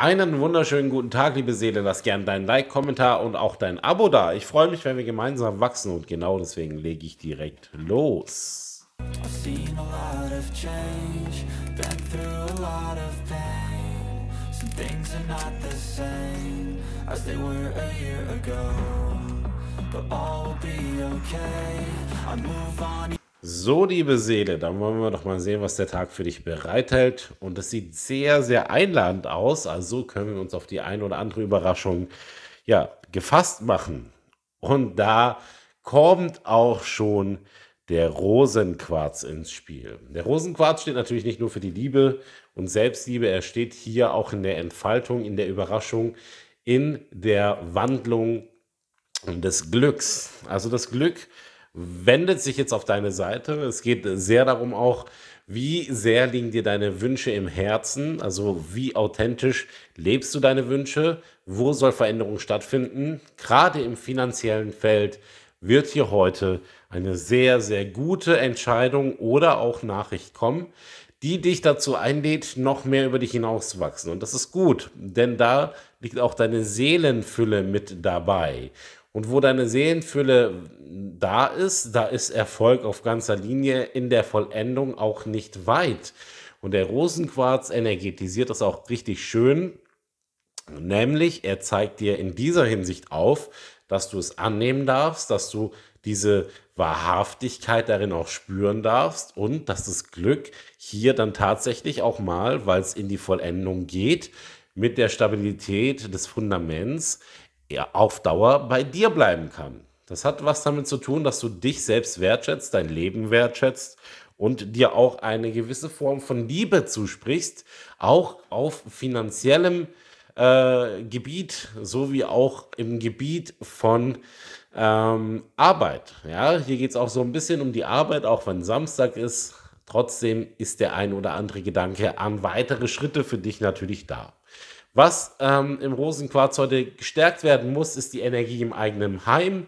Einen wunderschönen guten Tag, liebe Seele. Lass gerne deinen Like, Kommentar und auch dein Abo da. Ich freue mich, wenn wir gemeinsam wachsen und genau deswegen lege ich direkt los. I've seen a lot of change, been through a lot of pain. Some things are not the same as they were a year ago. But all will be okay. I move on. So, liebe Seele, dann wollen wir doch mal sehen, was der Tag für dich bereithält. Und das sieht sehr, sehr einladend aus. Also können wir uns auf die eine oder andere Überraschung ja, gefasst machen. Und da kommt auch schon der Rosenquarz ins Spiel. Der Rosenquarz steht natürlich nicht nur für die Liebe und Selbstliebe, er steht hier auch in der Entfaltung, in der Überraschung, in der Wandlung des Glücks. Also das Glück wendet sich jetzt auf deine Seite. Es geht sehr darum auch, wie sehr liegen dir deine Wünsche im Herzen? Also wie authentisch lebst du deine Wünsche? Wo soll Veränderung stattfinden? Gerade im finanziellen Feld wird hier heute eine sehr, sehr gute Entscheidung oder auch Nachricht kommen, die dich dazu einlädt, noch mehr über dich hinauszuwachsen. Und das ist gut, denn da liegt auch deine Seelenfülle mit dabei. Und wo deine Seelenfülle da ist, da ist Erfolg auf ganzer Linie in der Vollendung auch nicht weit. Und der Rosenquarz energetisiert das auch richtig schön. Nämlich, er zeigt dir in dieser Hinsicht auf, dass du es annehmen darfst, dass du diese Wahrhaftigkeit darin auch spüren darfst und dass das Glück hier dann tatsächlich auch mal, weil es in die Vollendung geht, mit der Stabilität des Fundaments auf Dauer bei dir bleiben kann. Das hat was damit zu tun, dass du dich selbst wertschätzt, dein Leben wertschätzt und dir auch eine gewisse Form von Liebe zusprichst, auch auf finanziellem äh, Gebiet sowie auch im Gebiet von ähm, Arbeit. Ja, hier geht es auch so ein bisschen um die Arbeit, auch wenn Samstag ist. Trotzdem ist der ein oder andere Gedanke an weitere Schritte für dich natürlich da. Was ähm, im Rosenquarz heute gestärkt werden muss, ist die Energie im eigenen Heim.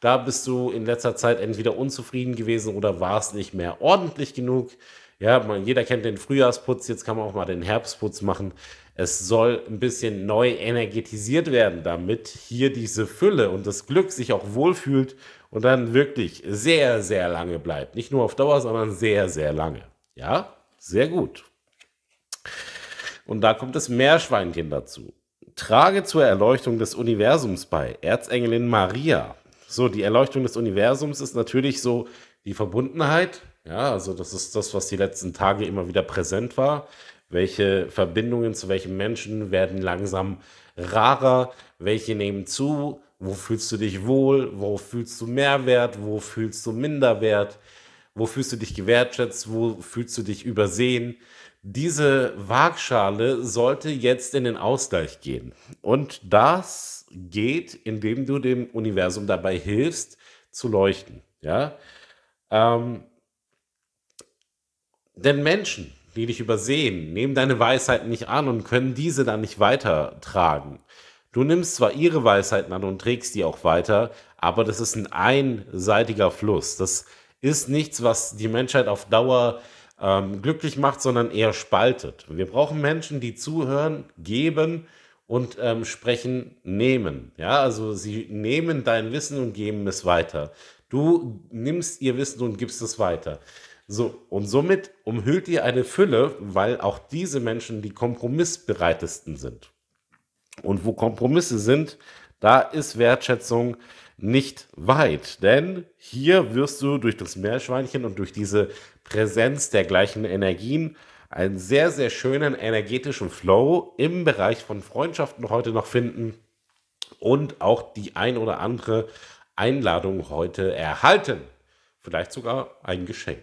Da bist du in letzter Zeit entweder unzufrieden gewesen oder warst nicht mehr ordentlich genug. Ja, man, jeder kennt den Frühjahrsputz, jetzt kann man auch mal den Herbstputz machen. Es soll ein bisschen neu energetisiert werden, damit hier diese Fülle und das Glück sich auch wohlfühlt und dann wirklich sehr, sehr lange bleibt. Nicht nur auf Dauer, sondern sehr, sehr lange. Ja, sehr gut. Und da kommt das Meerschweinchen dazu. Trage zur Erleuchtung des Universums bei, Erzengelin Maria. So, die Erleuchtung des Universums ist natürlich so die Verbundenheit. Ja, also das ist das, was die letzten Tage immer wieder präsent war. Welche Verbindungen zu welchen Menschen werden langsam rarer? Welche nehmen zu? Wo fühlst du dich wohl? Wo fühlst du Mehrwert? Wo fühlst du Minderwert? wo fühlst du dich gewertschätzt, wo fühlst du dich übersehen. Diese Waagschale sollte jetzt in den Ausgleich gehen. Und das geht, indem du dem Universum dabei hilfst, zu leuchten. Ja? Ähm, denn Menschen, die dich übersehen, nehmen deine Weisheit nicht an und können diese dann nicht weitertragen. Du nimmst zwar ihre Weisheiten an und trägst die auch weiter, aber das ist ein einseitiger Fluss. Das ist ist nichts, was die Menschheit auf Dauer ähm, glücklich macht, sondern eher spaltet. Wir brauchen Menschen, die zuhören, geben und ähm, sprechen, nehmen. Ja, also sie nehmen dein Wissen und geben es weiter. Du nimmst ihr Wissen und gibst es weiter. So, und somit umhüllt ihr eine Fülle, weil auch diese Menschen die kompromissbereitesten sind. Und wo Kompromisse sind, da ist Wertschätzung nicht weit, denn hier wirst du durch das Meerschweinchen und durch diese Präsenz der gleichen Energien einen sehr, sehr schönen energetischen Flow im Bereich von Freundschaften heute noch finden und auch die ein oder andere Einladung heute erhalten. Vielleicht sogar ein Geschenk.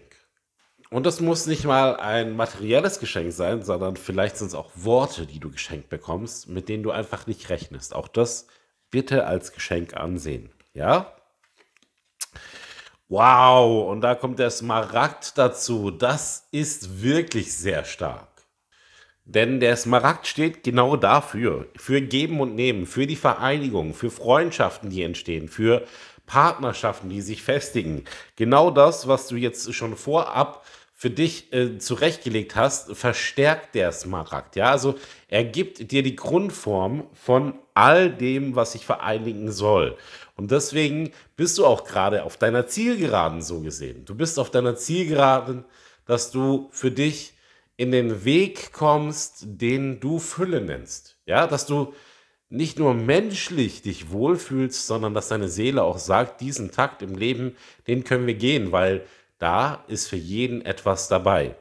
Und das muss nicht mal ein materielles Geschenk sein, sondern vielleicht sind es auch Worte, die du geschenkt bekommst, mit denen du einfach nicht rechnest. Auch das bitte als Geschenk ansehen. Ja. Wow, und da kommt der Smaragd dazu. Das ist wirklich sehr stark. Denn der Smaragd steht genau dafür, für Geben und Nehmen, für die Vereinigung, für Freundschaften, die entstehen, für Partnerschaften, die sich festigen. Genau das, was du jetzt schon vorab für dich äh, zurechtgelegt hast, verstärkt der Smaragd. Ja, also er gibt dir die Grundform von all dem, was sich vereinigen soll. Und deswegen bist du auch gerade auf deiner Zielgeraden so gesehen. Du bist auf deiner Zielgeraden, dass du für dich in den Weg kommst, den du Fülle nennst. Ja, dass du nicht nur menschlich dich wohlfühlst, sondern dass deine Seele auch sagt, diesen Takt im Leben, den können wir gehen, weil da ist für jeden etwas dabei.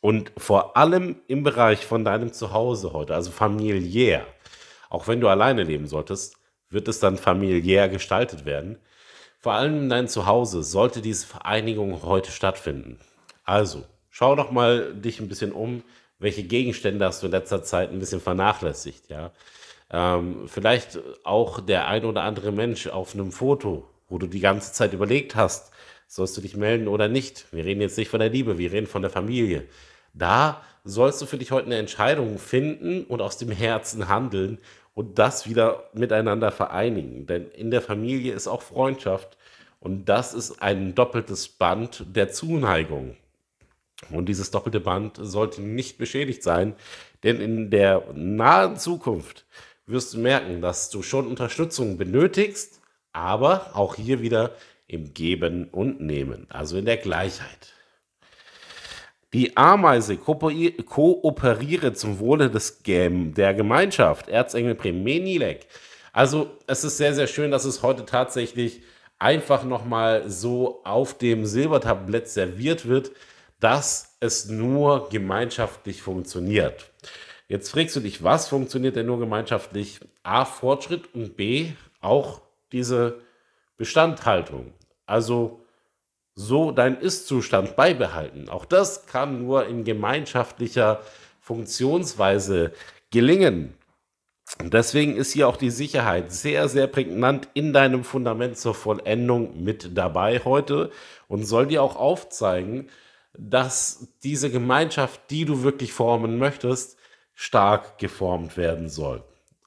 Und vor allem im Bereich von deinem Zuhause heute, also familiär, auch wenn du alleine leben solltest, wird es dann familiär gestaltet werden. Vor allem in deinem Zuhause sollte diese Vereinigung heute stattfinden. Also, schau doch mal dich ein bisschen um, welche Gegenstände hast du in letzter Zeit ein bisschen vernachlässigt, ja? Ähm, vielleicht auch der ein oder andere Mensch auf einem Foto, wo du die ganze Zeit überlegt hast, sollst du dich melden oder nicht. Wir reden jetzt nicht von der Liebe, wir reden von der Familie. Da sollst du für dich heute eine Entscheidung finden und aus dem Herzen handeln und das wieder miteinander vereinigen. Denn in der Familie ist auch Freundschaft und das ist ein doppeltes Band der Zuneigung. Und dieses doppelte Band sollte nicht beschädigt sein, denn in der nahen Zukunft wirst du merken, dass du schon Unterstützung benötigst, aber auch hier wieder im Geben und Nehmen, also in der Gleichheit. Die Ameise kooperiere zum Wohle des Gem der Gemeinschaft. Erzengel Premenilek. Also es ist sehr, sehr schön, dass es heute tatsächlich einfach nochmal so auf dem Silbertablett serviert wird, dass es nur gemeinschaftlich funktioniert. Jetzt fragst du dich, was funktioniert denn nur gemeinschaftlich? A, Fortschritt und B, auch diese Bestandhaltung, also so dein Ist-Zustand beibehalten. Auch das kann nur in gemeinschaftlicher Funktionsweise gelingen. Und deswegen ist hier auch die Sicherheit sehr, sehr prägnant in deinem Fundament zur Vollendung mit dabei heute und soll dir auch aufzeigen, dass diese Gemeinschaft, die du wirklich formen möchtest, stark geformt werden soll.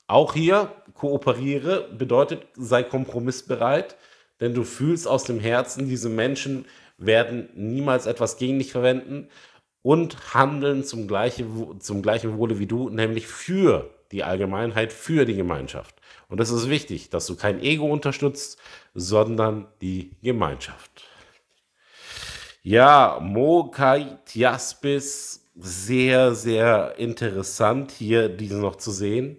Auch hier kooperiere bedeutet, sei kompromissbereit, denn du fühlst aus dem Herzen, diese Menschen werden niemals etwas gegen dich verwenden und handeln zum, gleiche, zum gleichen Wohle wie du, nämlich für die Allgemeinheit, für die Gemeinschaft. Und das ist wichtig, dass du kein Ego unterstützt, sondern die Gemeinschaft. Ja, Mokai Tiaspis, sehr, sehr interessant hier diesen noch zu sehen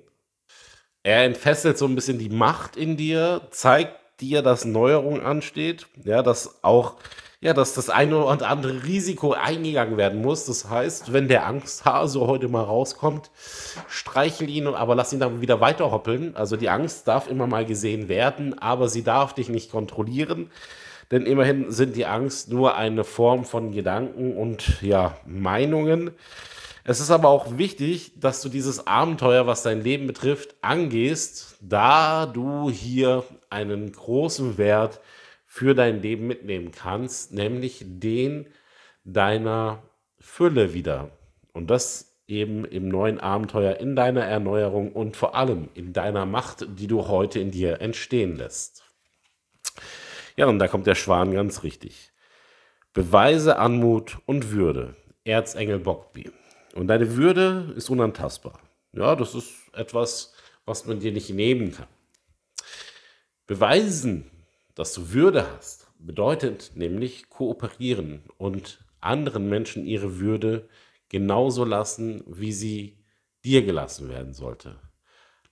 er entfesselt so ein bisschen die Macht in dir, zeigt dir, dass Neuerung ansteht, ja, dass auch ja, dass das eine oder andere Risiko eingegangen werden muss. Das heißt, wenn der Angsthase heute mal rauskommt, streichel ihn, aber lass ihn dann wieder weiter hoppeln. Also die Angst darf immer mal gesehen werden, aber sie darf dich nicht kontrollieren. Denn immerhin sind die Angst nur eine Form von Gedanken und ja, Meinungen. Es ist aber auch wichtig, dass du dieses Abenteuer, was dein Leben betrifft, angehst, da du hier einen großen Wert für dein Leben mitnehmen kannst, nämlich den deiner Fülle wieder. Und das eben im neuen Abenteuer, in deiner Erneuerung und vor allem in deiner Macht, die du heute in dir entstehen lässt. Ja, und da kommt der Schwan ganz richtig. Beweise Anmut und Würde. Erzengel Bockby. Und deine Würde ist unantastbar. Ja, das ist etwas, was man dir nicht nehmen kann. Beweisen, dass du Würde hast, bedeutet nämlich kooperieren und anderen Menschen ihre Würde genauso lassen, wie sie dir gelassen werden sollte.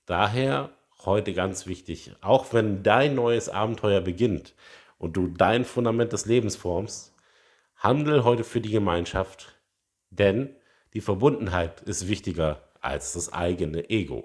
Daher heute ganz wichtig, auch wenn dein neues Abenteuer beginnt und du dein Fundament des Lebens formst, handel heute für die Gemeinschaft, denn die Verbundenheit ist wichtiger als das eigene Ego.